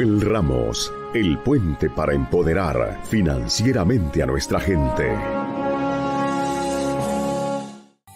El Ramos, el puente para empoderar financieramente a nuestra gente.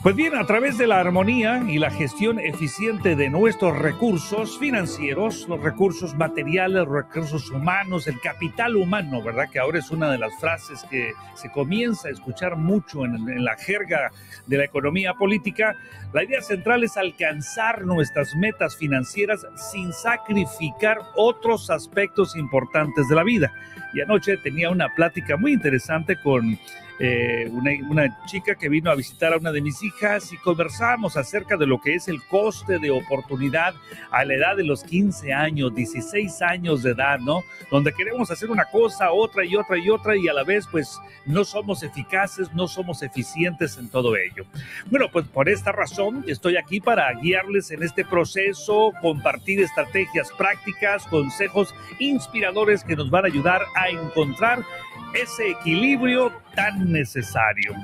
Pues bien, a través de la armonía y la gestión eficiente de nuestros recursos financieros, los recursos materiales, los recursos humanos, el capital humano, ¿verdad? Que ahora es una de las frases que se comienza a escuchar mucho en, en la jerga de la economía política. La idea central es alcanzar nuestras metas financieras sin sacrificar otros aspectos importantes de la vida. Y anoche tenía una plática muy interesante con eh, una, una, chica que vino a visitar a una de mis hijas y conversamos acerca de lo que es el coste de oportunidad a la edad de los 15 años, 16 años de edad, ¿no? Donde queremos hacer una cosa, otra y otra y otra y a la vez pues no somos eficaces, no somos eficientes en todo ello. Bueno, pues por esta razón estoy aquí para guiarles en este proceso, compartir estrategias prácticas, consejos inspiradores que nos van a ayudar a encontrar ese equilibrio tan necesario.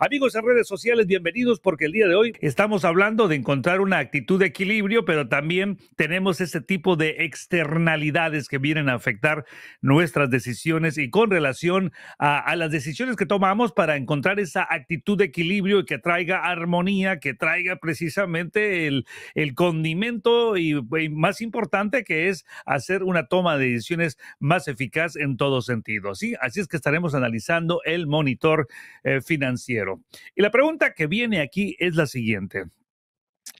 Amigos en redes sociales, bienvenidos porque el día de hoy estamos hablando de encontrar una actitud de equilibrio, pero también tenemos ese tipo de externalidades que vienen a afectar nuestras decisiones y con relación a, las decisiones que tomamos para encontrar esa actitud de equilibrio y que traiga armonía, que traiga precisamente el, condimento y, más importante que es hacer una toma de decisiones más eficaz en todo sentido. ¿sí? Así es que estaremos analizando el monitor eh, financiero. Y la pregunta que viene aquí es la siguiente.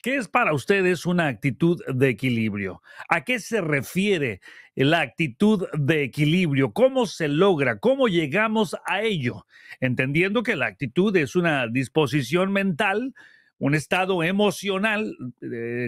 ¿Qué es para ustedes una actitud de equilibrio? ¿A qué se refiere la actitud de equilibrio? ¿Cómo se logra? ¿Cómo llegamos a ello? Entendiendo que la actitud es una disposición mental un estado emocional,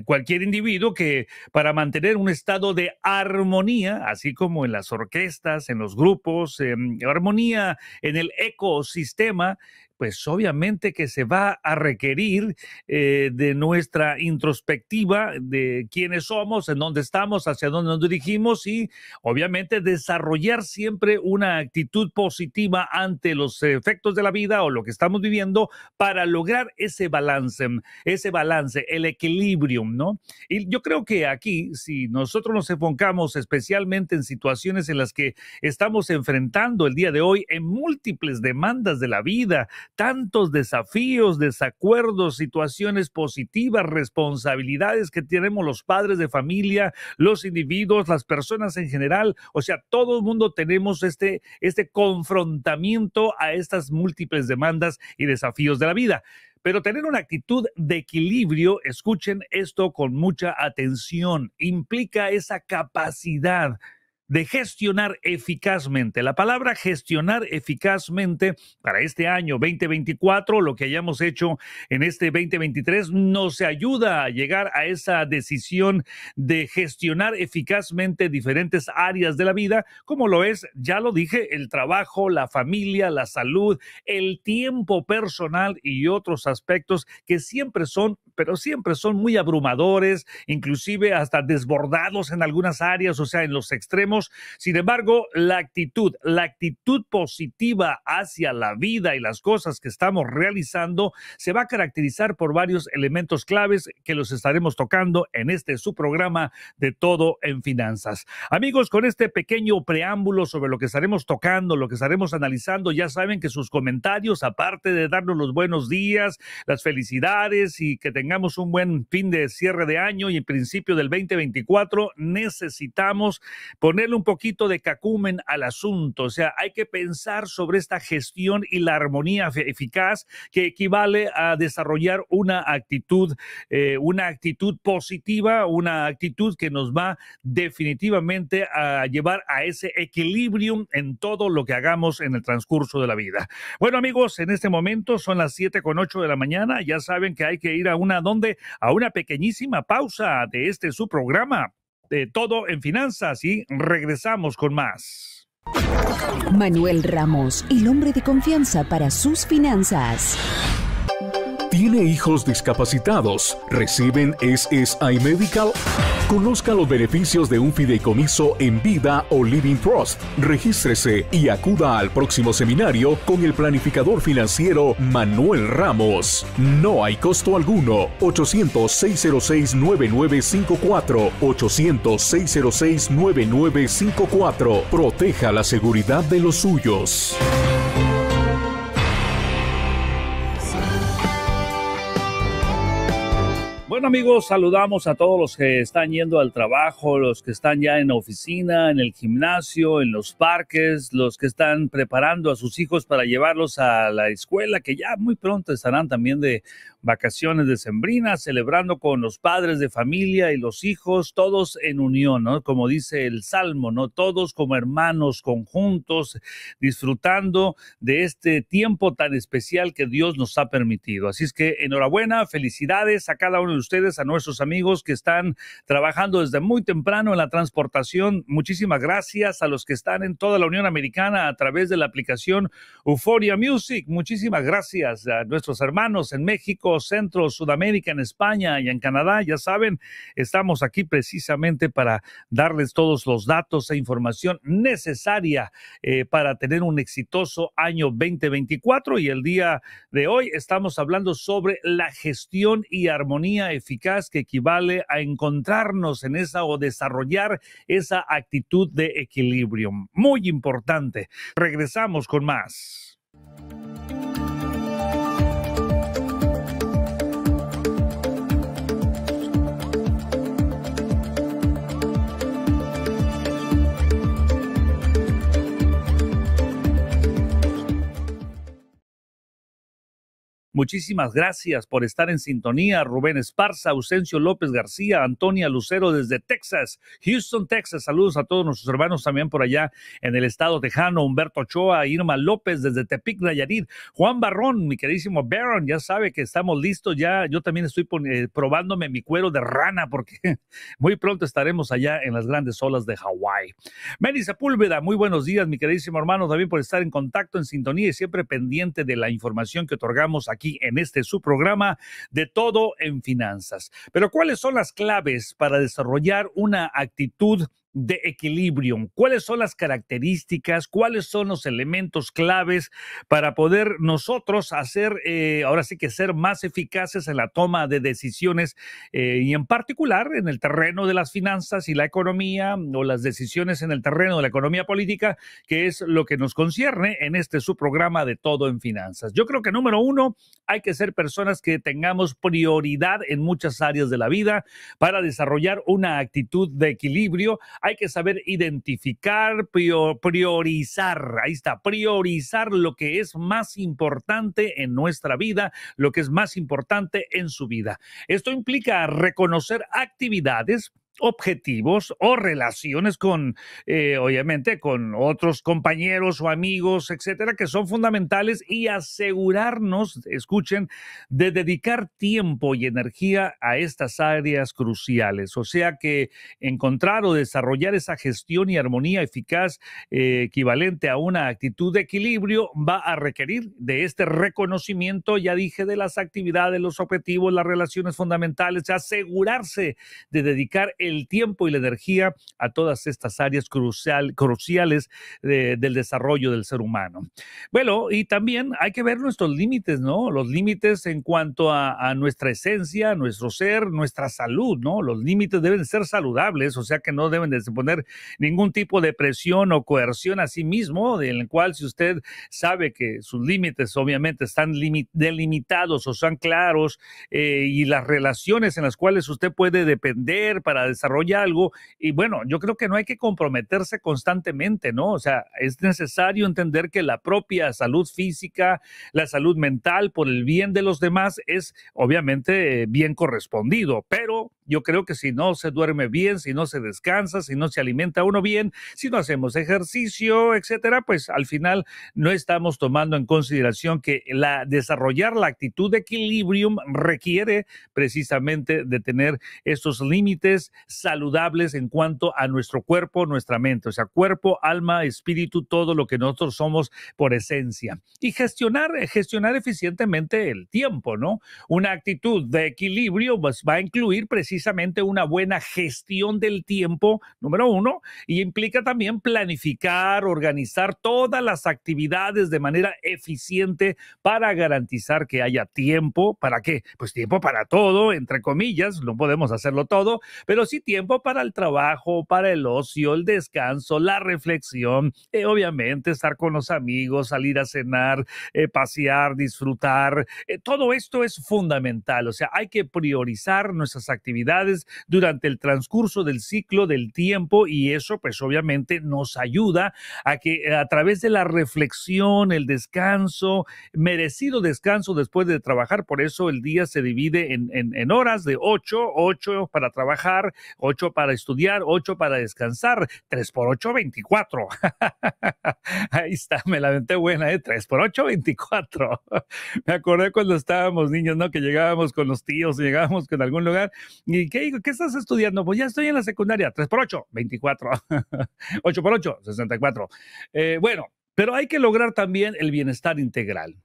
cualquier individuo que para mantener un estado de armonía, así como en las orquestas, en los grupos, armonía en el ecosistema, pues obviamente que se va a requerir eh, de nuestra introspectiva, de quiénes somos, en dónde estamos, hacia dónde nos dirigimos y obviamente desarrollar siempre una actitud positiva ante los efectos de la vida o lo que estamos viviendo para lograr ese balance, ese balance, el equilibrio, ¿no? Y yo creo que aquí, si nosotros nos enfocamos especialmente en situaciones en las que estamos enfrentando el día de hoy, en múltiples demandas de la vida, tantos desafíos, desacuerdos, situaciones positivas, responsabilidades que tenemos los padres de familia, los individuos, las personas en general. O sea, todo el mundo tenemos este, este confrontamiento a estas múltiples demandas y desafíos de la vida pero tener una actitud de equilibrio, escuchen esto con mucha atención, implica esa capacidad de gestionar eficazmente. La palabra gestionar eficazmente para este año 2024, lo que hayamos hecho en este 2023, nos ayuda a llegar a esa decisión de gestionar eficazmente diferentes áreas de la vida, como lo es, ya lo dije, el trabajo, la familia, la salud, el tiempo personal y otros aspectos que siempre son, pero siempre son muy abrumadores, inclusive hasta desbordados en algunas áreas, o sea, en los extremos sin embargo, la actitud, la actitud positiva hacia la vida y las cosas que estamos realizando se va a caracterizar por varios elementos claves que los estaremos tocando en este su programa de todo en finanzas. Amigos, con este pequeño preámbulo sobre lo que estaremos tocando, lo que estaremos analizando, ya saben que sus comentarios, aparte de darnos los buenos días, las felicidades y que tengamos un buen fin de cierre de año y en principio del 2024, necesitamos poner un poquito de cacumen al asunto. O sea, hay que pensar sobre esta gestión y la armonía eficaz que equivale a desarrollar una actitud, eh, una actitud positiva, una actitud que nos va definitivamente a llevar a ese equilibrio en todo lo que hagamos en el transcurso de la vida. Bueno, amigos, en este momento son las 7 con 8 de la mañana. Ya saben que hay que ir a una donde, a una pequeñísima pausa de este su programa de todo en finanzas y regresamos con más. Manuel Ramos, el hombre de confianza para sus finanzas tiene hijos discapacitados, reciben SSI Medical. Conozca los beneficios de un fideicomiso en vida o Living Trust. Regístrese y acuda al próximo seminario con el planificador financiero Manuel Ramos. No hay costo alguno. 800-606-9954. 800-606-9954. Proteja la seguridad de los suyos. Bueno amigos, saludamos a todos los que están yendo al trabajo, los que están ya en la oficina, en el gimnasio, en los parques, los que están preparando a sus hijos para llevarlos a la escuela, que ya muy pronto estarán también de vacaciones de Sembrina, celebrando con los padres de familia y los hijos, todos en unión, ¿no? Como dice el Salmo, ¿no? Todos como hermanos conjuntos, disfrutando de este tiempo tan especial que Dios nos ha permitido. Así es que enhorabuena, felicidades a cada uno de ustedes, a nuestros amigos que están trabajando desde muy temprano en la transportación. Muchísimas gracias a los que están en toda la Unión Americana a través de la aplicación Euphoria Music. Muchísimas gracias a nuestros hermanos en México, Centro, Sudamérica, en España y en Canadá. Ya saben, estamos aquí precisamente para darles todos los datos e información necesaria eh, para tener un exitoso año 2024 y el día de hoy estamos hablando sobre la gestión y armonía eficaz que equivale a encontrarnos en esa o desarrollar esa actitud de equilibrio. Muy importante. Regresamos con más. Muchísimas gracias por estar en sintonía. Rubén Esparza, Ausencio López García, Antonia Lucero desde Texas, Houston, Texas. Saludos a todos nuestros hermanos también por allá en el estado tejano. Humberto Ochoa, Irma López desde Tepic, Nayarit. Juan Barrón, mi queridísimo Baron, ya sabe que estamos listos ya. Yo también estoy eh, probándome mi cuero de rana porque muy pronto estaremos allá en las grandes olas de Hawái. Mary Sepúlveda, muy buenos días, mi queridísimo hermano, también por estar en contacto, en sintonía y siempre pendiente de la información que otorgamos aquí en este su programa de todo en finanzas. Pero ¿cuáles son las claves para desarrollar una actitud de equilibrio. ¿Cuáles son las características? ¿Cuáles son los elementos claves para poder nosotros hacer, eh, ahora sí que ser más eficaces en la toma de decisiones eh, y en particular en el terreno de las finanzas y la economía o las decisiones en el terreno de la economía política, que es lo que nos concierne en este subprograma programa de todo en finanzas? Yo creo que número uno, hay que ser personas que tengamos prioridad en muchas áreas de la vida para desarrollar una actitud de equilibrio hay que saber identificar, priorizar, ahí está, priorizar lo que es más importante en nuestra vida, lo que es más importante en su vida. Esto implica reconocer actividades objetivos o relaciones con, eh, obviamente, con otros compañeros o amigos, etcétera, que son fundamentales y asegurarnos, escuchen, de dedicar tiempo y energía a estas áreas cruciales. O sea que encontrar o desarrollar esa gestión y armonía eficaz eh, equivalente a una actitud de equilibrio va a requerir de este reconocimiento, ya dije, de las actividades, los objetivos, las relaciones fundamentales, asegurarse de dedicar el tiempo y la energía a todas estas áreas crucial, cruciales del desarrollo del ser humano. Bueno, y también hay que ver nuestros límites, ¿no? Los límites en cuanto a, nuestra esencia, nuestro ser, nuestra salud, ¿no? Los límites deben ser saludables, o sea que no deben de poner ningún tipo de presión o coerción a sí mismo, en el cual si usted sabe que sus límites obviamente están delimitados o son claros eh, y las relaciones en las cuales usted puede depender para desarrolla algo. Y bueno, yo creo que no hay que comprometerse constantemente, ¿no? O sea, es necesario entender que la propia salud física, la salud mental, por el bien de los demás, es obviamente eh, bien correspondido, pero yo creo que si no se duerme bien, si no se descansa, si no se alimenta uno bien, si no hacemos ejercicio, etcétera, pues al final no estamos tomando en consideración que desarrollar la actitud de equilibrio requiere precisamente de tener estos límites saludables en cuanto a nuestro cuerpo, nuestra mente, o sea, cuerpo, alma, espíritu, todo lo que nosotros somos por esencia. Y gestionar, gestionar eficientemente el tiempo, ¿no? Una actitud de equilibrio pues, va a incluir precisamente precisamente una buena gestión del tiempo, número uno, y implica también planificar, organizar todas las actividades de manera eficiente para garantizar que haya tiempo. ¿Para qué? Pues tiempo para todo, entre comillas, no podemos hacerlo todo, pero sí tiempo para el trabajo, para el ocio, el descanso, la reflexión, y eh, obviamente estar con los amigos, salir a cenar, eh, pasear, disfrutar. Eh, todo esto es fundamental, o sea, hay que priorizar nuestras actividades durante el transcurso del ciclo del tiempo y eso pues obviamente nos ayuda a que eh, a través de la reflexión, el descanso, merecido descanso después de trabajar, por eso el día se divide en, horas de 8, 8 para trabajar, 8 para estudiar, 8 para descansar, 3 por 8, 24. ahí está, me la aventé buena, ¿eh? 3 por 8, 24. me acordé cuando estábamos niños, ¿no? Que llegábamos con los tíos, llegábamos con algún lugar. ¿Y qué, qué estás estudiando? Pues ya estoy en la secundaria, 3 por 8, 24. 8 por 8, 64. Eh, bueno, pero hay que lograr también el bienestar integral.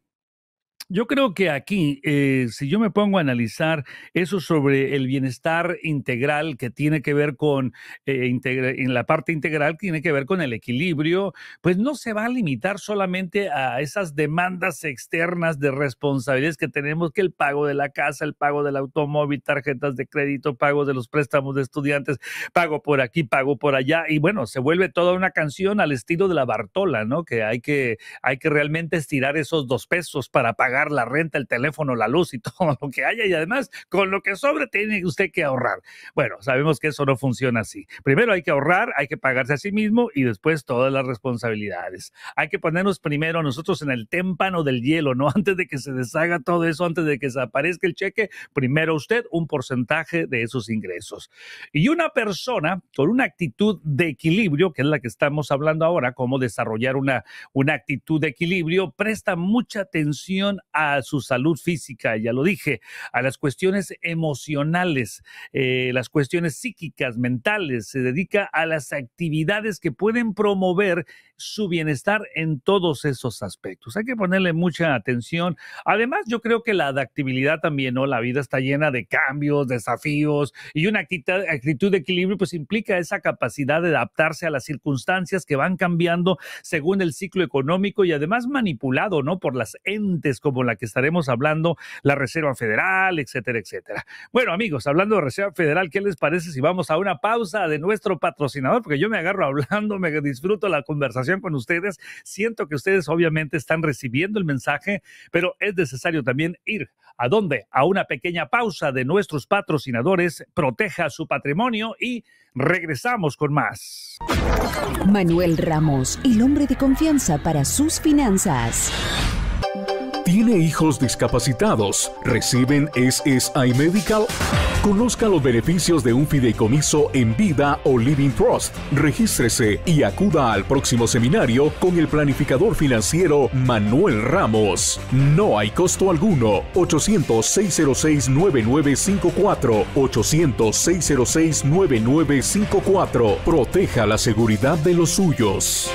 Yo creo que aquí, eh, si yo me pongo a analizar eso sobre el bienestar integral que tiene que ver con, eh, en la parte integral tiene que ver con el equilibrio, pues no se va a limitar solamente a esas demandas externas de responsabilidades que tenemos, que el pago de la casa, el pago del automóvil, tarjetas de crédito, pago de los préstamos de estudiantes, pago por aquí, pago por allá, y bueno, se vuelve toda una canción al estilo de la Bartola, ¿no? Que hay que, hay que realmente estirar esos dos pesos para pagar la renta, el teléfono, la luz y todo lo que haya y además con lo que sobre tiene usted que ahorrar. Bueno, sabemos que eso no funciona así. Primero hay que ahorrar, hay que pagarse a sí mismo y después todas las responsabilidades. Hay que ponernos primero nosotros en el témpano del hielo, ¿no? Antes de que se deshaga todo eso, antes de que desaparezca el cheque, primero usted un porcentaje de esos ingresos. Y una persona con una actitud de equilibrio, que es la que estamos hablando ahora, cómo desarrollar una, una actitud de equilibrio, presta mucha atención a su salud física, ya lo dije, a las cuestiones emocionales, eh, las cuestiones psíquicas, mentales, se dedica a las actividades que pueden promover su bienestar en todos esos aspectos. Hay que ponerle mucha atención. Además, yo creo que la adaptabilidad también, ¿no? La vida está llena de cambios, desafíos y una actitud, de equilibrio, pues implica esa capacidad de adaptarse a las circunstancias que van cambiando según el ciclo económico y además manipulado, ¿no? Por las entes como con la que estaremos hablando, la Reserva Federal, etcétera, etcétera. Bueno, amigos, hablando de Reserva Federal, ¿qué les parece si vamos a una pausa de nuestro patrocinador? Porque yo me agarro hablando, me disfruto la conversación con ustedes. Siento que ustedes obviamente están recibiendo el mensaje, pero es necesario también ir a dónde? A una pequeña pausa de nuestros patrocinadores. Proteja su patrimonio y regresamos con más. Manuel Ramos, el hombre de confianza para sus finanzas tiene hijos discapacitados, reciben SSI Medical. Conozca los beneficios de un fideicomiso en vida o Living Trust. Regístrese y acuda al próximo seminario con el planificador financiero Manuel Ramos. No hay costo alguno. 800-606-9954. 800-606-9954. Proteja la seguridad de los suyos.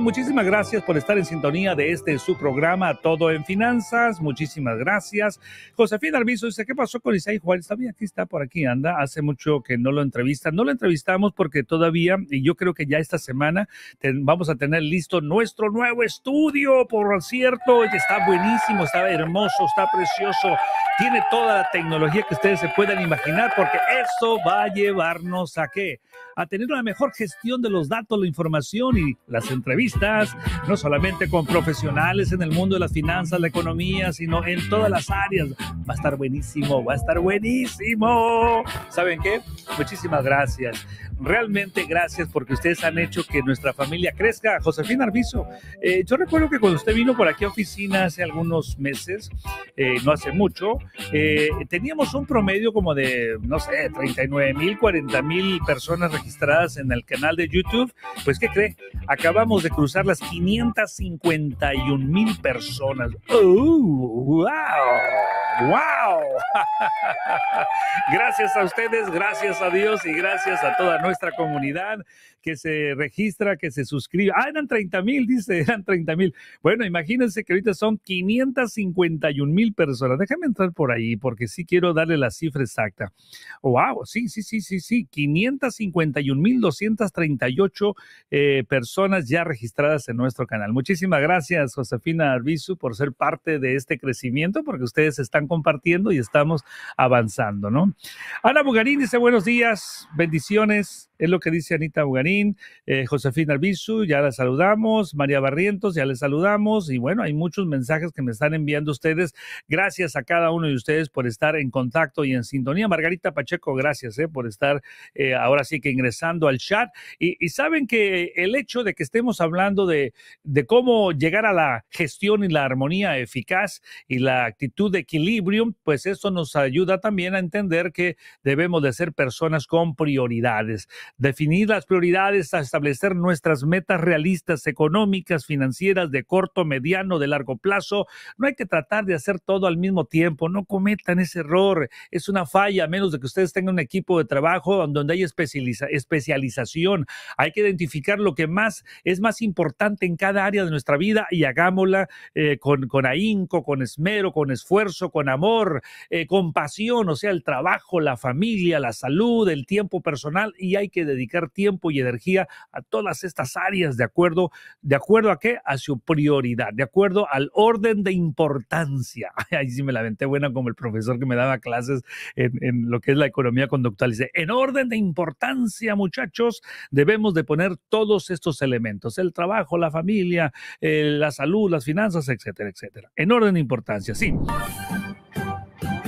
muchísimas gracias por estar en sintonía de este su programa Todo en Finanzas. Muchísimas gracias. Josefina Armiso. dice, ¿qué pasó con Isaí Juárez? Está bien, aquí está, por aquí anda. Hace mucho que no lo entrevistan. No lo entrevistamos porque todavía, y yo creo que ya esta semana vamos a tener listo nuestro nuevo estudio, por cierto. Está buenísimo, está hermoso, está precioso. Tiene toda la tecnología que ustedes se puedan imaginar porque eso va a llevarnos a qué? A tener una mejor gestión de los datos, la información y las entrevistas no solamente con profesionales en el mundo de las finanzas, la economía, sino en todas las áreas. Va a estar buenísimo, va a estar buenísimo. ¿Saben qué? Muchísimas gracias. Realmente gracias porque ustedes han hecho que nuestra familia crezca. Josefina Arbizo, eh, yo recuerdo que cuando usted vino por aquí a oficina hace algunos meses, eh, no hace mucho, eh, teníamos un promedio como de, no sé, 39 mil, 40 mil personas registradas en el canal de YouTube. Pues, ¿qué cree? Acabamos de cruzar las 551 mil personas. ¡Oh! ¡Wow! ¡Wow! gracias a ustedes, gracias a Dios y gracias a toda nuestra nuestra comunidad que se registra, que se suscribe. Ah, eran 30 mil, dice, eran 30 mil. Bueno, imagínense que ahorita son 551 mil personas. Déjame entrar por ahí porque sí quiero darle la cifra exacta. Wow, sí, sí, sí, sí, sí. 551 mil 238 eh, personas ya registradas en nuestro canal. Muchísimas gracias, Josefina Arbizu, por ser parte de este crecimiento porque ustedes están compartiendo y estamos avanzando, ¿no? Ana Bugarín dice buenos días, bendiciones es lo que dice Anita Bugarín, eh, Josefina Albizu, ya la saludamos, María Barrientos, ya les saludamos y bueno, hay muchos mensajes que me están enviando ustedes. Gracias a cada uno de ustedes por estar en contacto y en sintonía. Margarita Pacheco, gracias eh, por estar eh, ahora sí que ingresando al chat. Y, saben que el hecho de que estemos hablando de, de cómo llegar a la gestión y la armonía eficaz y la actitud de equilibrio, pues eso nos ayuda también a entender que debemos de ser personas con prioridades definir las prioridades, establecer nuestras metas realistas económicas, financieras, de corto, mediano, de largo plazo. No hay que tratar de hacer todo al mismo tiempo, no cometan ese error, es una falla, a menos de que ustedes tengan un equipo de trabajo donde hay especialización. Hay que identificar lo que más es más importante en cada área de nuestra vida y hagámosla eh, con, con ahínco, con esmero, con esfuerzo, con amor, eh, con pasión, o sea, el trabajo, la familia, la salud, el tiempo personal y hay que dedicar tiempo y energía a todas estas áreas de acuerdo, de acuerdo a qué, a su prioridad, de acuerdo al orden de importancia. Ahí sí me la venté buena como el profesor que me daba clases en, lo que es la economía conductual. Dice, en orden de importancia, muchachos, debemos de poner todos estos elementos, el trabajo, la familia, eh, la salud, las finanzas, etcétera, etcétera. En orden de importancia, sí.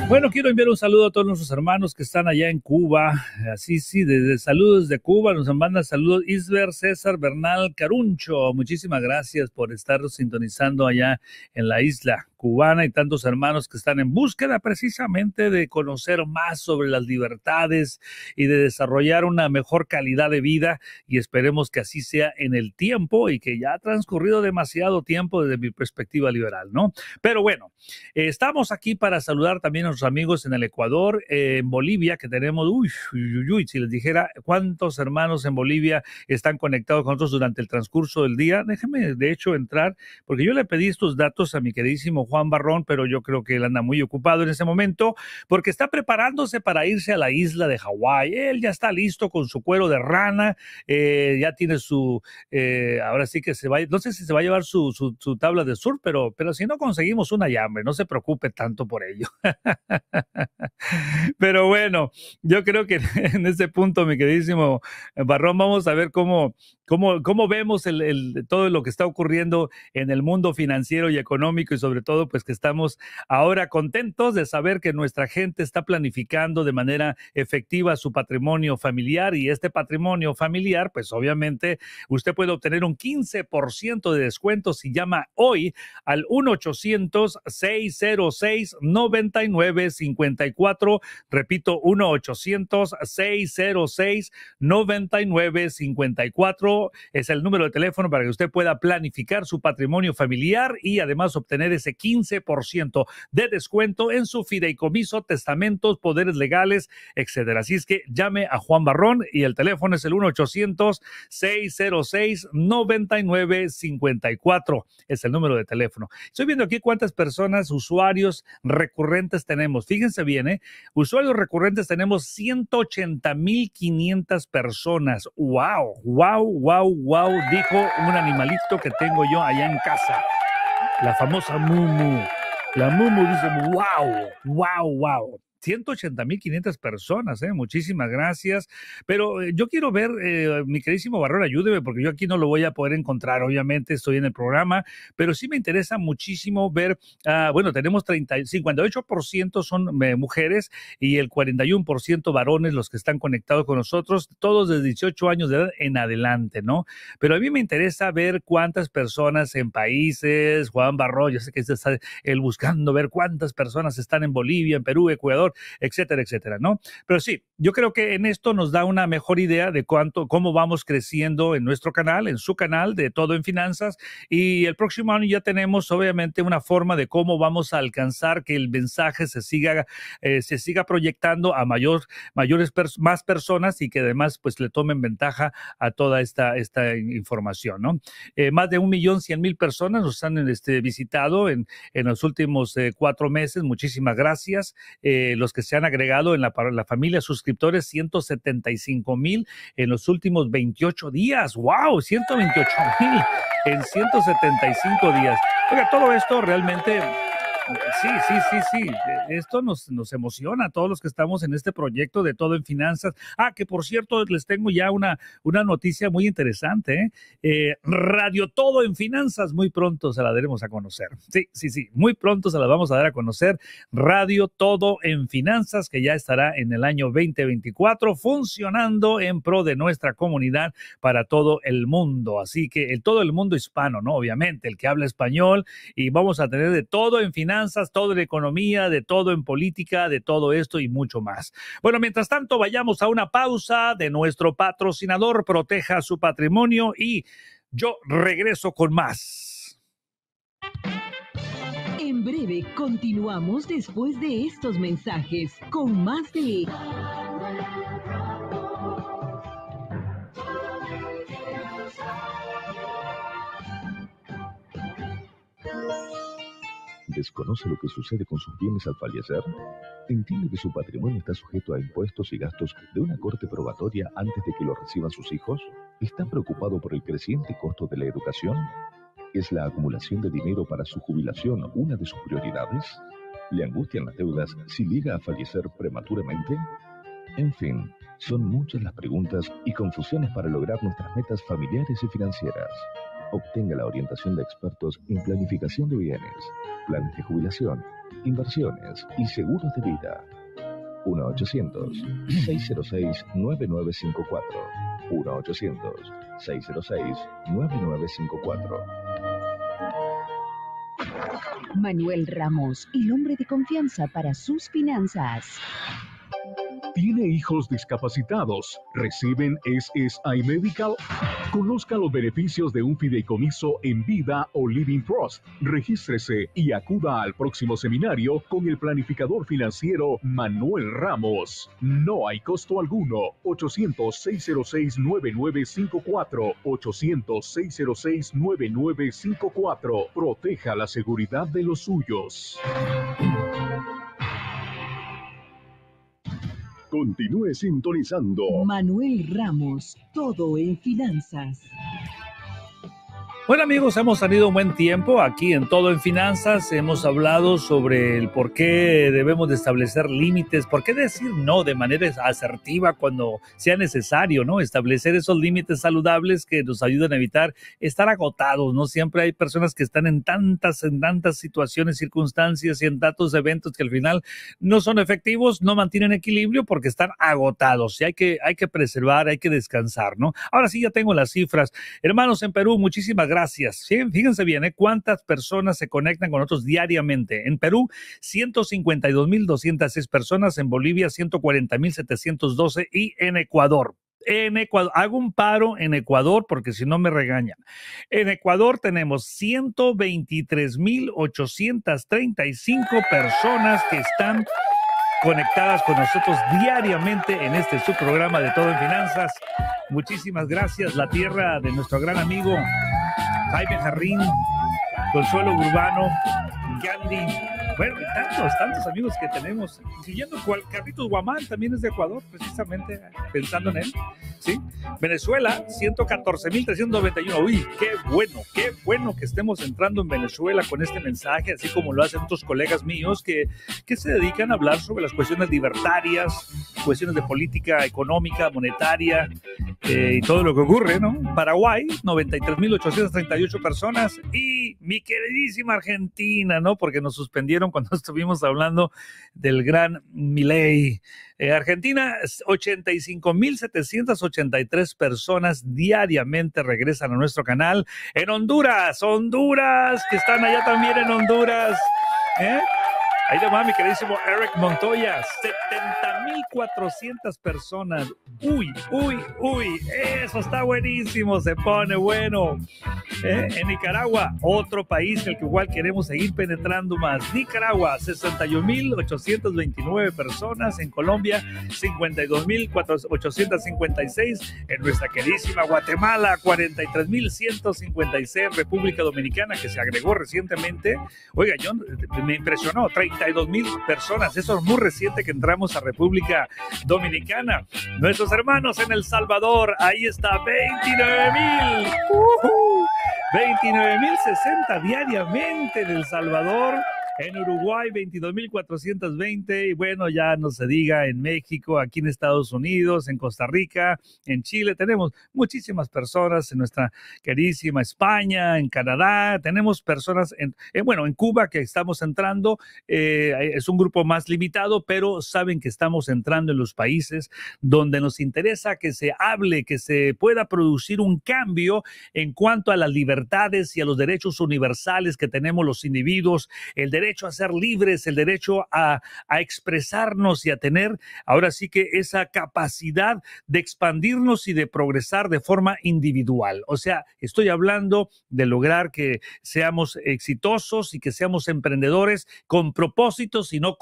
Bueno, quiero enviar un saludo a todos nuestros hermanos que están allá en Cuba. Así, sí, desde saludos de Cuba nos mandan saludos Isber César Bernal Caruncho. Muchísimas gracias por estar sintonizando allá en la isla cubana y tantos hermanos que están en búsqueda precisamente de conocer más sobre las libertades y de desarrollar una mejor calidad de vida y esperemos que así sea en el tiempo y que ya ha transcurrido demasiado tiempo desde mi perspectiva liberal, ¿no? Pero bueno, eh, estamos aquí para saludar también a amigos en el Ecuador, eh, en Bolivia, que tenemos, uy, uy, uy, si les dijera cuántos hermanos en Bolivia están conectados con nosotros durante el transcurso del día, déjeme de hecho entrar, porque yo le pedí estos datos a mi queridísimo Juan Barrón, pero yo creo que él anda muy ocupado en ese momento, porque está preparándose para irse a la isla de Hawái. Él ya está listo con su cuero de rana, eh, ya tiene su, eh, ahora sí que se va, no sé si se va a llevar su, tabla de surf, pero, pero si no conseguimos una llave, no se preocupe tanto por ello. Pero bueno, yo creo que en ese punto, mi queridísimo eh, Barrón, vamos a ver cómo ¿Cómo, vemos el, todo lo que está ocurriendo en el mundo financiero y económico y sobre todo pues que estamos ahora contentos de saber que nuestra gente está planificando de manera efectiva su patrimonio familiar y este patrimonio familiar pues obviamente usted puede obtener un 15% de descuento si llama hoy al 1-800-606-9954. Repito, 1-800-606-9954 es el número de teléfono para que usted pueda planificar su patrimonio familiar y además obtener ese 15% de descuento en su fideicomiso, testamentos, poderes legales, etcétera. Así es que llame a Juan Barrón y el teléfono es el 1-800-606-9954. Es el número de teléfono. Estoy viendo aquí cuántas personas, usuarios recurrentes tenemos. Fíjense bien, ¿eh? Usuarios recurrentes tenemos 180.500 personas. ¡Wow! ¡Wow! wow, wow, dijo un animalito que tengo yo allá en casa. La famosa Mumu. La Mumu dice, wow, wow, wow mil 180.500 personas, ¿eh? muchísimas gracias. Pero eh, yo quiero ver, eh, mi queridísimo Barrón, ayúdeme, porque yo aquí no lo voy a poder encontrar, obviamente estoy en el programa, pero sí me interesa muchísimo ver, ah, bueno, tenemos por 58% son eh, mujeres y el 41% varones los que están conectados con nosotros, todos de 18 años de edad en adelante, ¿no? Pero a mí me interesa ver cuántas personas en países, Juan Barrón, yo sé que está el buscando ver cuántas personas están en Bolivia, en Perú, Ecuador, etcétera, etcétera, ¿no? Pero sí, yo creo que en esto nos da una mejor idea de cuánto, cómo vamos creciendo en nuestro canal, en su canal de Todo en Finanzas. Y el próximo año ya tenemos, obviamente, una forma de cómo vamos a alcanzar que el mensaje se siga, eh, se siga proyectando a mayor, mayores, más personas y que además, pues, le tomen ventaja a toda esta, esta información, ¿no? Eh, más de un millón cien mil personas nos han este, visitado en, en los últimos eh, cuatro meses. Muchísimas gracias los que se han agregado en la, la familia suscriptores, 175 mil en los últimos 28 días. ¡Wow! 128 mil en 175 días. Oiga, todo esto realmente Sí, sí, sí, sí. E, esto nos, nos emociona a todos los que estamos en este proyecto de todo en finanzas. Ah, que por cierto, les tengo ya una, una noticia muy interesante. ¿eh? Eh, Radio Todo en Finanzas, muy pronto se la daremos a conocer. Sí, sí, sí, muy pronto se la vamos a dar a conocer. Radio Todo en Finanzas, que ya estará en el año 2024 funcionando en pro de nuestra comunidad para todo el mundo. Así que el, todo el mundo hispano, ¿no? Obviamente, el que habla español y vamos a tener de todo en finanzas finanzas, todo en economía, de todo en política, de todo esto y mucho más. Bueno, mientras tanto, vayamos a una pausa de nuestro patrocinador, proteja su patrimonio y yo regreso con más. En breve continuamos después de estos mensajes con más de... desconoce lo que sucede con sus bienes al fallecer? ¿Entiende que su patrimonio está sujeto a impuestos y gastos de una corte probatoria antes de que lo reciban sus hijos? ¿Está preocupado por el creciente costo de la educación? ¿Es la acumulación de dinero para su jubilación una de sus prioridades? ¿Le angustian las deudas si llega a fallecer prematuramente? En fin, son muchas las preguntas y confusiones para lograr nuestras metas familiares y financieras obtenga la orientación de expertos en planificación de bienes, planes de jubilación, inversiones y seguros de vida. 1-800-606-9954. 1-800-606-9954. Manuel Ramos, el hombre de confianza para sus finanzas. ¿Tiene hijos discapacitados? ¿Reciben SSI Medical? Conozca los beneficios de un fideicomiso en vida o Living Trust. Regístrese y acuda al próximo seminario con el planificador financiero Manuel Ramos. No hay costo alguno. 800-606-9954. 800-606-9954. Proteja la seguridad de los suyos. Continúe sintonizando. Manuel Ramos, todo en finanzas. Bueno amigos, hemos salido un buen tiempo aquí en Todo en Finanzas. Hemos hablado sobre el por qué debemos de establecer límites, por qué decir no de manera asertiva cuando sea necesario, ¿no? Establecer esos límites saludables que nos ayudan a evitar estar agotados, ¿no? Siempre hay personas que están en tantas, en tantas situaciones, circunstancias y en tantos eventos que al final no son efectivos, no mantienen equilibrio porque están agotados y hay que, hay que preservar, hay que descansar, ¿no? Ahora sí ya tengo las cifras. Hermanos en Perú, muchísimas gracias gracias. Fíjense bien, ¿eh? ¿Cuántas personas se conectan con nosotros diariamente? En Perú, 152.206 personas, en Bolivia, 140.712 y en Ecuador, en Ecuador. Hago un paro en Ecuador porque si no me regañan. En Ecuador tenemos 123.835 personas que están conectadas con nosotros diariamente en este subprograma de Todo en Finanzas. Muchísimas gracias, la tierra de nuestro gran amigo Jaime Jarrín, Consuelo Urbano, Gandhi. Bueno, tantos, tantos amigos que tenemos, Siguiendo, cual Carlitos Guamán también es de Ecuador, precisamente pensando en él. ¿sí? Venezuela, 114.391. Uy, qué bueno, qué bueno que estemos entrando en Venezuela con este mensaje, así como lo hacen otros colegas míos que, que se dedican a hablar sobre las cuestiones libertarias, cuestiones de política económica, monetaria, eh, y todo lo que ocurre, ¿no? Paraguay, 93.838 personas y mi queridísima Argentina, ¿no? Porque nos suspendieron cuando estuvimos hablando del gran Milei. Eh, Argentina, 85.783 personas diariamente regresan a nuestro canal. En Honduras, Honduras, que están allá también en Honduras. ¿Eh? Ahí de va mi queridísimo Eric Montoya. 70,400 personas. Uy, uy, uy. Eso está buenísimo. Se pone bueno. Eh, en Nicaragua, otro país el que igual queremos seguir penetrando más. Nicaragua, 61,829 personas. En Colombia, 52,856. En nuestra queridísima Guatemala, 43,156. República Dominicana, que se agregó recientemente. Oiga, yo me impresionó. 30 dos mil personas. Eso es muy reciente que entramos a República Dominicana. Nuestros hermanos en El Salvador, ahí está, 29 mil. mil sesenta diariamente en El Salvador. En Uruguay, 22.420. Y bueno, ya no se diga en México, aquí en Estados Unidos, en Costa Rica, en Chile. Tenemos muchísimas personas en nuestra querísima España, en Canadá. Tenemos personas, en, bueno, en Cuba que estamos entrando. Eh, es un grupo más limitado, pero saben que estamos entrando en los países donde nos interesa que se hable, que se pueda producir un cambio en cuanto a las libertades y a los derechos universales que tenemos los individuos, el derecho a ser libres, el derecho a, expresarnos y a tener ahora sí que esa capacidad de expandirnos y de progresar de forma individual. O sea, estoy hablando de lograr que seamos exitosos y que seamos emprendedores con propósitos y no,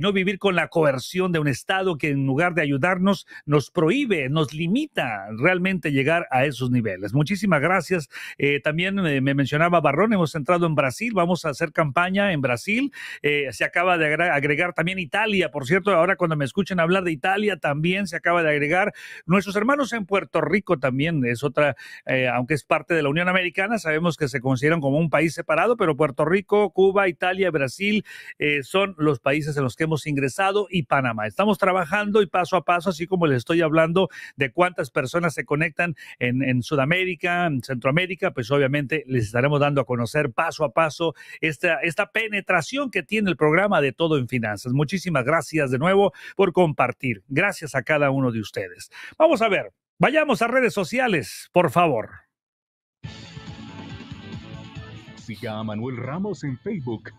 no vivir con la coerción de un Estado que en lugar de ayudarnos nos prohíbe, nos limita realmente llegar a esos niveles. Muchísimas gracias. Eh, también eh, me mencionaba Barrón, hemos entrado en Brasil, vamos a hacer campaña en Brasil Brasil, eh, se acaba de agregar también Italia, por cierto, ahora cuando me escuchen hablar de Italia también se acaba de agregar. Nuestros hermanos en Puerto Rico también es otra, eh, aunque es parte de la Unión Americana, sabemos que se consideran como un país separado, pero Puerto Rico, Cuba, Italia, Brasil eh, son los países en los que hemos ingresado y Panamá. Estamos trabajando y paso a paso, así como les estoy hablando de cuántas personas se conectan en, Sudamérica, en Centroamérica, pues obviamente les estaremos dando a conocer paso a paso esta, esta penetración que tiene el programa de Todo en Finanzas. Muchísimas gracias de nuevo por compartir. Gracias a cada uno de ustedes. Vamos a ver, vayamos a redes sociales, por favor. Siga a Manuel Ramos en Facebook,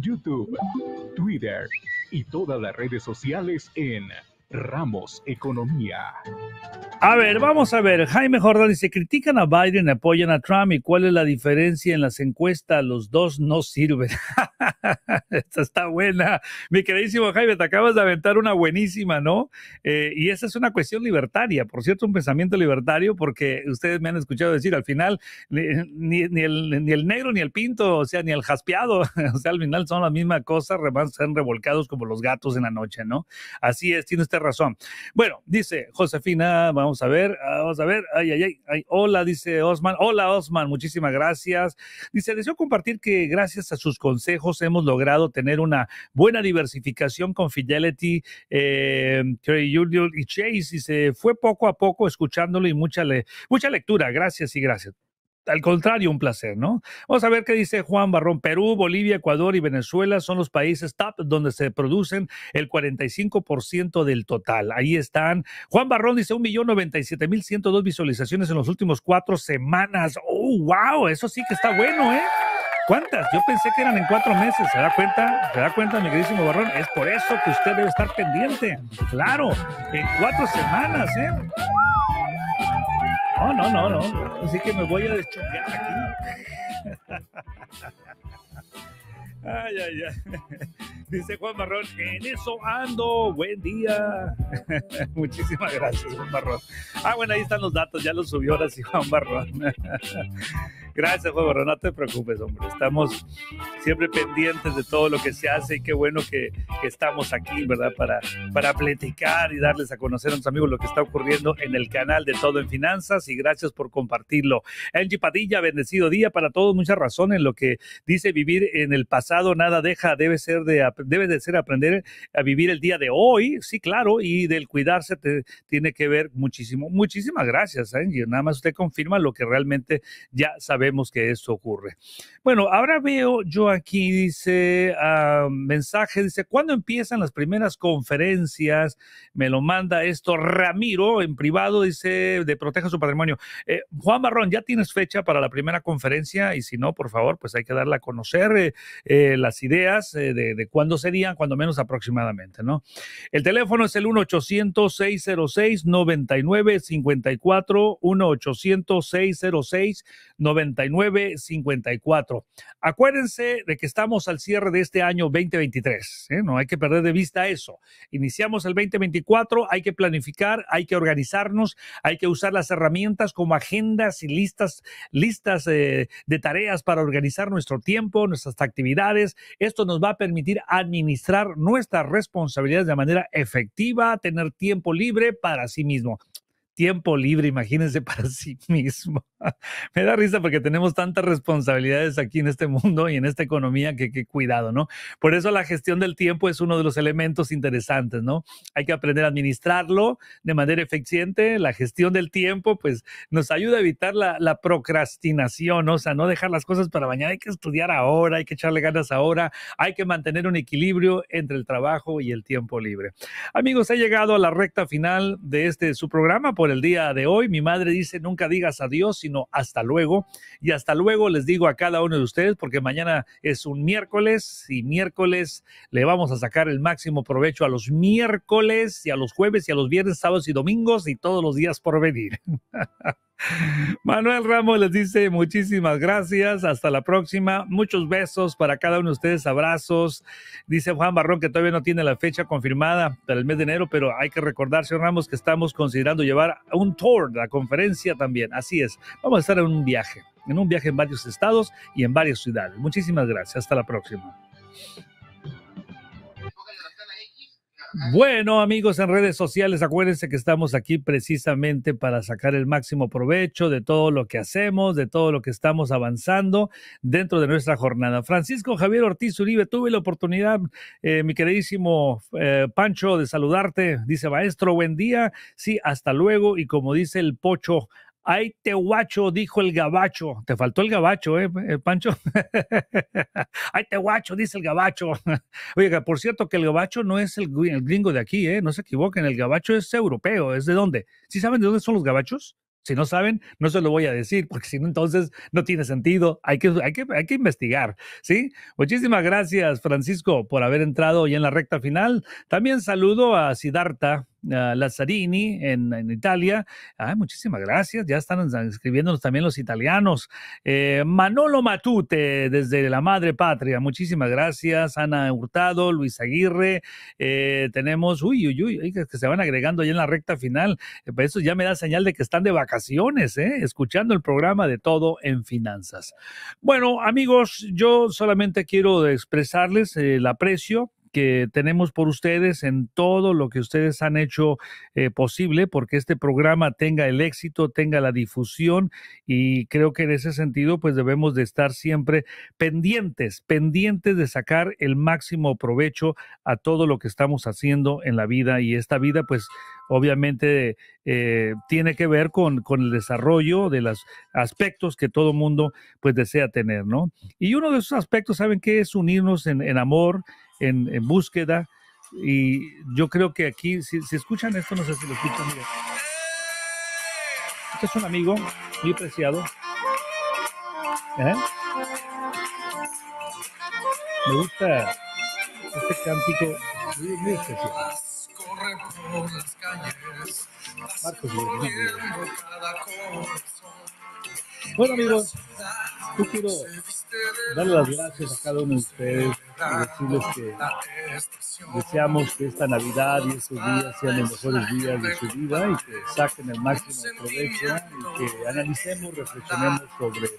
YouTube, Twitter y todas las redes sociales en Ramos Economía. A ver, vamos a ver. Jaime Jordán dice, critican a Biden, apoyan a Trump y cuál es la diferencia en las encuestas. Los dos no sirven. Esta está buena. Mi queridísimo Jaime, te acabas de aventar una buenísima, ¿no? Eh, y esa es una cuestión libertaria, por cierto, un pensamiento libertario, porque ustedes me han escuchado decir, al final, ni, el, negro, ni el pinto, o sea, ni el jaspeado, o sea, al final son la misma cosa, se han revolcados como los gatos en la noche, ¿no? Así es, tiene usted razón. Bueno, dice Josefina, vamos a ver, ah, vamos a ver, ay, ay, ay, hola, dice Osman, hola Osman, muchísimas gracias. Dice, deseo compartir que gracias a sus consejos hemos logrado tener una buena diversificación con Fidelity, eh, y Chase, y se fue poco a poco escuchándolo y mucha, le mucha lectura, gracias y gracias al contrario, un placer, ¿no? Vamos a ver qué dice Juan Barrón. Perú, Bolivia, Ecuador y Venezuela son los países top donde se producen el 45% del total. Ahí están. Juan Barrón dice 1.097.102 visualizaciones en los últimos cuatro semanas. ¡Oh, wow! Eso sí que está bueno, ¿eh? ¿Cuántas? Yo pensé que eran en cuatro meses. ¿Se da cuenta? ¿Se da cuenta, mi queridísimo Barrón? Es por eso que usted debe estar pendiente. Claro, en cuatro semanas, ¿eh? No, no, no, no. Así que me voy a deschocar aquí. Ay, ay, ay. Dice Juan Marrón, en eso ando. Buen día. Muchísimas gracias, Juan Marrón. Ah, bueno, ahí están los datos, ya los subió ahora sí Juan Marrón. gracias, Juan Marrón, no te preocupes, hombre. Estamos siempre pendientes de todo lo que se hace y qué bueno que, estamos aquí, ¿verdad? Para, para platicar y darles a conocer a nuestros amigos lo que está ocurriendo en el canal de Todo en Finanzas y gracias por compartirlo. Angie Padilla, bendecido día para todos. Mucha razón en lo que dice vivir en el pasado, nada deja, debe ser de debe de ser aprender a vivir el día de hoy, sí, claro, y del cuidarse tiene que ver muchísimo. Muchísimas gracias, Angie. Nada más usted confirma lo que realmente ya sabemos que eso ocurre. Bueno, ahora veo yo aquí, dice, ah, mensaje, dice, ¿cuándo empiezan las primeras conferencias? Me lo manda esto Ramiro en privado, dice, de Proteja su Patrimonio. Eh, Juan Barrón, ¿ya tienes fecha para la primera conferencia? Y si no, por favor, pues hay que darle a conocer eh, eh, las ideas de, de cuándo ¿Cuándo serían? Cuando menos aproximadamente, ¿no? El teléfono es el 1-800-606-9954, 1-800-606-9954. Acuérdense de que estamos al cierre de este año 2023, ¿eh? no hay que perder de vista eso. Iniciamos el 2024, hay que planificar, hay que organizarnos, hay que usar las herramientas como agendas y listas, listas eh, de tareas para organizar nuestro tiempo, nuestras actividades. Esto nos va a permitir administrar nuestras responsabilidades de manera efectiva, tener tiempo libre para sí mismo tiempo libre, imagínense para sí mismo. Me da risa porque tenemos tantas responsabilidades aquí en este mundo y en esta economía que, qué cuidado, ¿no? Por eso la gestión del tiempo es uno de los elementos interesantes, ¿no? Hay que aprender a administrarlo de manera eficiente. La gestión del tiempo, pues, nos ayuda a evitar la, procrastinación, o sea, no dejar las cosas para mañana. Hay que estudiar ahora, hay que echarle ganas ahora, hay que mantener un equilibrio entre el trabajo y el tiempo libre. Amigos, he llegado a la recta final de este su programa. Por el día de hoy. Mi madre dice, nunca digas adiós, sino hasta luego. Y hasta luego les digo a cada uno de ustedes, porque mañana es un miércoles y miércoles le vamos a sacar el máximo provecho a los miércoles y a los jueves y a los viernes, sábados y domingos y todos los días por venir. Manuel Ramos les dice muchísimas gracias, hasta la próxima, muchos besos para cada uno de ustedes, abrazos. Dice Juan Barrón que todavía no tiene la fecha confirmada para el mes de enero, pero hay que recordar, señor Ramos, que estamos considerando llevar un tour, la conferencia también, así es, vamos a estar en un viaje, en un viaje en varios estados y en varias ciudades. Muchísimas gracias, hasta la próxima. Bueno, amigos en redes sociales, acuérdense que estamos aquí precisamente para sacar el máximo provecho de todo lo que hacemos, de todo lo que estamos avanzando dentro de nuestra jornada. Francisco Javier Ortiz Uribe, tuve la oportunidad, eh, mi queridísimo eh, Pancho, de saludarte. Dice, maestro, buen día. Sí, hasta luego. Y como dice el pocho, Ay, te guacho, dijo el gabacho. Te faltó el gabacho, ¿eh, eh Pancho? Ay, te guacho, dice el gabacho. Oiga, por cierto, que el gabacho no es el, gringo de aquí, ¿eh? No se equivoquen, el gabacho es europeo, ¿es de dónde? ¿Sí saben de dónde son los gabachos? Si no saben, no se lo voy a decir, porque si no, entonces no tiene sentido. Hay que, hay, hay que investigar, ¿sí? Muchísimas gracias, Francisco, por haber entrado ya en la recta final. También saludo a Sidarta, Lazzarini en, Italia. Ay, muchísimas gracias. Ya están escribiéndonos también los italianos. Eh, Manolo Matute desde la Madre Patria. Muchísimas gracias. Ana Hurtado, Luis Aguirre. Eh, tenemos, uy, uy, uy, que se van agregando ya en la recta final. Eh, Por pues, eso ya me da señal de que están de vacaciones, escuchando el programa de todo en finanzas. Bueno, amigos, yo solamente quiero expresarles el aprecio que tenemos por ustedes en todo lo que ustedes han hecho eh, posible porque este programa tenga el éxito, tenga la difusión y creo que en ese sentido pues debemos de estar siempre pendientes, pendientes de sacar el máximo provecho a todo lo que estamos haciendo en la vida y esta vida pues obviamente eh, tiene que ver con, con el desarrollo de los aspectos que todo mundo pues desea tener, ¿no? Y uno de esos aspectos, ¿saben qué? Es unirnos en, en amor, en, en búsqueda. Y yo creo que aquí, si, escuchan esto, no sé si lo escuchan. Este es un amigo muy preciado. ¿Eh? Me gusta este cántico muy, muy especial. Marcos, bueno, amigos, yo quiero dar las gracias a cada uno de ustedes y decirles que deseamos que esta Navidad y estos días sean los mejores días de su vida y que saquen el máximo provecho y que analicemos, reflexionemos sobre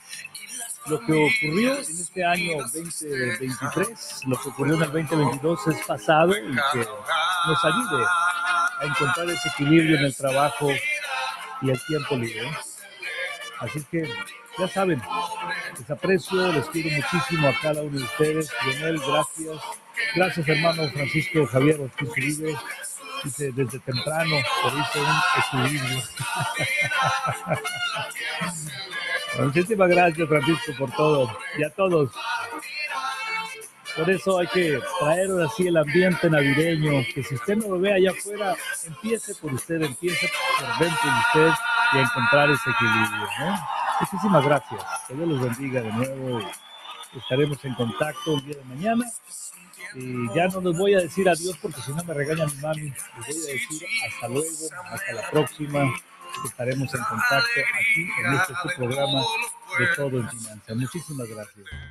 lo que ocurrió en este año 2023, lo que ocurrió en el 2022 es pasado y que nos ayude a encontrar ese equilibrio en el trabajo y el tiempo libre. Así que ya saben, les aprecio, les pido muchísimo a cada uno de ustedes. él, gracias. Gracias, hermano Francisco Javier Ortiz Dice, desde temprano por hizo un equilibrio. Muchísimas gracias, Francisco, por todo. Y a todos, por eso hay que traer así el ambiente navideño, que si usted no lo ve allá afuera, empiece por usted, empiece por dentro de usted y a encontrar ese equilibrio. Muchísimas gracias. Que Dios los bendiga de nuevo. Estaremos en contacto el día de mañana. Y ya no les voy a decir adiós porque si no me regaña mi mami. Les voy a decir hasta luego, hasta la próxima. Estaremos en contacto aquí en este, programa de todo en Muchísimas gracias.